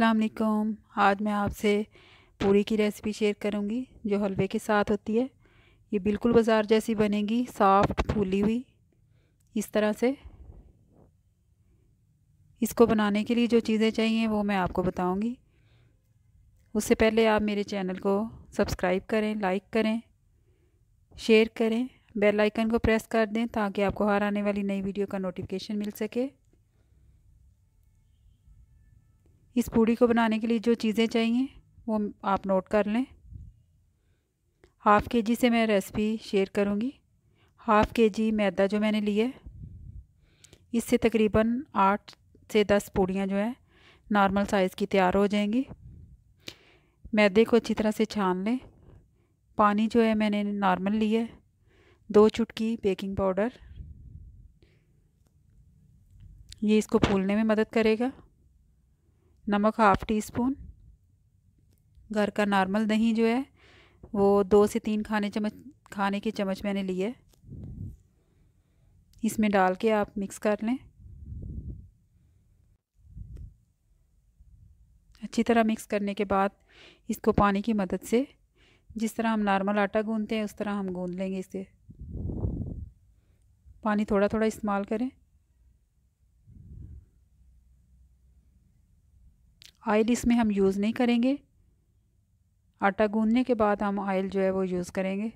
अल्लाम आज मैं आपसे पूरी की रेसिपी शेयर करूंगी जो हलवे के साथ होती है ये बिल्कुल बाज़ार जैसी बनेगी सॉफ्ट फूली हुई इस तरह से इसको बनाने के लिए जो चीज़ें चाहिए वो मैं आपको बताऊंगी उससे पहले आप मेरे चैनल को सब्सक्राइब करें लाइक करें शेयर करें बेल आइकन को प्रेस कर दें ताकि आपको हर आने वाली नई वीडियो का नोटिफिकेशन मिल सके इस पूड़ी को बनाने के लिए जो चीज़ें चाहिए वो आप नोट कर लें हाफ़ के जी से मैं रेसिपी शेयर करूँगी हाफ़ के जी मैदा जो मैंने लिया है इससे तकरीबन आठ से दस पूड़ियाँ जो हैं नॉर्मल साइज़ की तैयार हो जाएंगी मैदे को अच्छी तरह से छान लें पानी जो है मैंने नॉर्मल लिया है दो चुटकी बेकिंग पाउडर ये इसको फूलने में मदद करेगा नमक हाफ़ टी स्पून घर का नॉर्मल दही जो है वो दो से तीन खाने चम्मच खाने के चम्मच मैंने लिए इसमें डाल के आप मिक्स कर लें अच्छी तरह मिक्स करने के बाद इसको पानी की मदद से जिस तरह हम नॉर्मल आटा गूंदते हैं उस तरह हम गूंद लेंगे इसे पानी थोड़ा थोड़ा इस्तेमाल करें आयल इसमें हम यूज़ नहीं करेंगे आटा गूंदने के बाद हम आयल जो है वो यूज़ करेंगे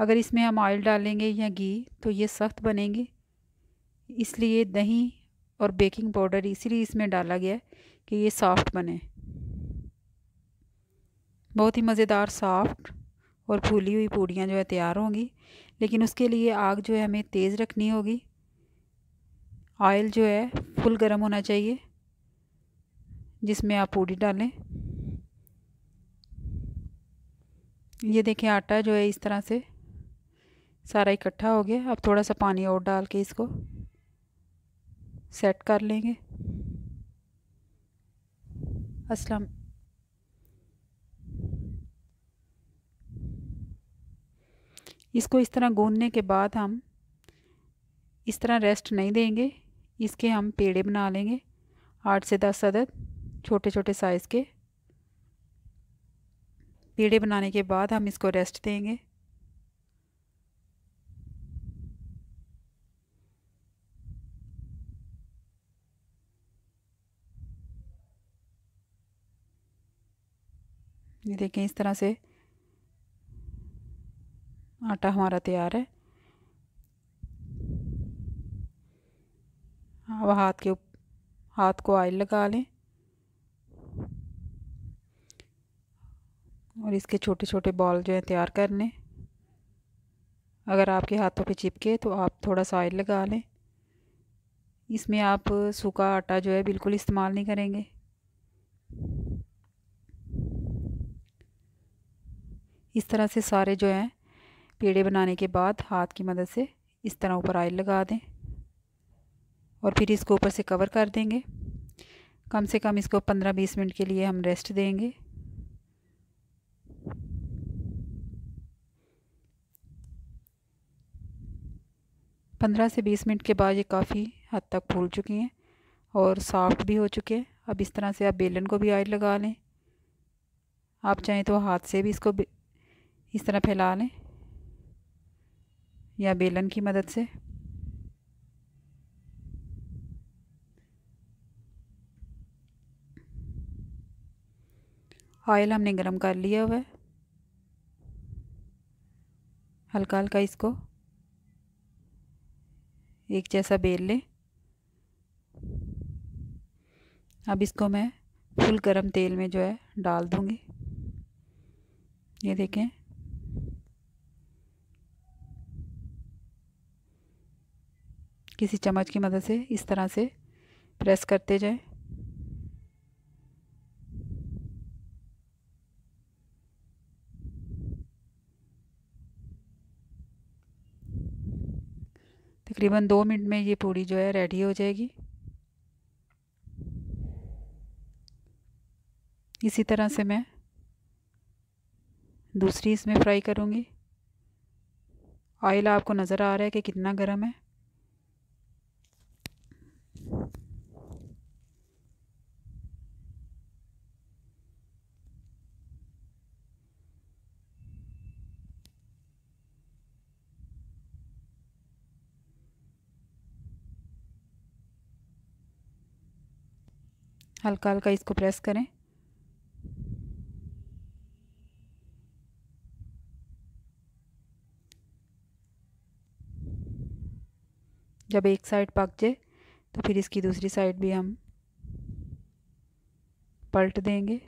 अगर इसमें हम ऑयल डालेंगे या घी तो ये सख्त बनेंगे इसलिए दही और बेकिंग पाउडर इसीलिए इसमें डाला गया कि ये सॉफ्ट बने बहुत ही मज़ेदार सॉफ्ट और फूली हुई पूड़ियाँ जो है तैयार होंगी लेकिन उसके लिए आग जो है हमें तेज़ रखनी होगी ऑयल जो है फुल गर्म होना चाहिए जिसमें आप पूड़ी डालें ये देखें आटा जो है इस तरह से सारा इकट्ठा हो गया अब थोड़ा सा पानी और डाल के इसको सेट कर लेंगे असलम इसको इस तरह गूंदने के बाद हम इस तरह रेस्ट नहीं देंगे इसके हम पेड़े बना लेंगे आठ से दस अदद छोटे छोटे साइज़ के पेड़े बनाने के बाद हम इसको रेस्ट देंगे ये देखें इस तरह से आटा हमारा तैयार है अब हाथ के हाथ को आयल लगा लें और इसके छोटे छोटे बॉल जो हैं तैयार कर लें अगर आपके हाथों पे चिपके तो आप थोड़ा सा ऑयल लगा लें इसमें आप सूखा आटा जो है बिल्कुल इस्तेमाल नहीं करेंगे इस तरह से सारे जो हैं पेड़े बनाने के बाद हाथ की मदद से इस तरह ऊपर ऑयल लगा दें और फिर इसको ऊपर से कवर कर देंगे कम से कम इसको पंद्रह बीस मिनट के लिए हम रेस्ट देंगे पंद्रह से बीस मिनट के बाद ये काफ़ी हद तक फूल चुकी हैं और सॉफ्ट भी हो चुके हैं अब इस तरह से आप बेलन को भी आयल लगा लें आप चाहें तो हाथ से भी इसको इस तरह फैला लें या बेलन की मदद से ऑयल हमने गरम कर लिया हुआ है हल्का हल्का इसको एक जैसा बेल लें अब इसको मैं फुल गरम तेल में जो है डाल दूँगी ये देखें किसी चम्मच की मदद से इस तरह से प्रेस करते जाएं तकरीबन दो मिनट में ये पूड़ी जो है रेडी हो जाएगी इसी तरह से मैं दूसरी इसमें फ्राई करूँगी ऑयल आपको नज़र आ रहा है कि कितना गर्म है हल्का हल्का इसको प्रेस करें जब एक साइड पक जाए तो फिर इसकी दूसरी साइड भी हम पलट देंगे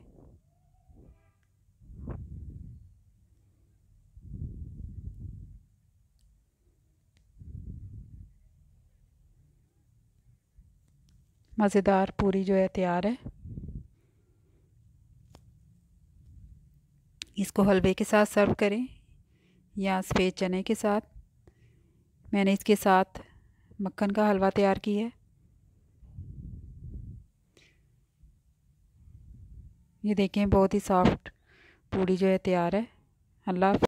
मज़ेदार पूरी जो है तैयार है इसको हलवे के साथ सर्व करें या सफ़ेद चने के साथ मैंने इसके साथ मक्खन का हलवा तैयार किया है ये देखें बहुत ही सॉफ्ट पूड़ी जो है तैयार है अल्लाह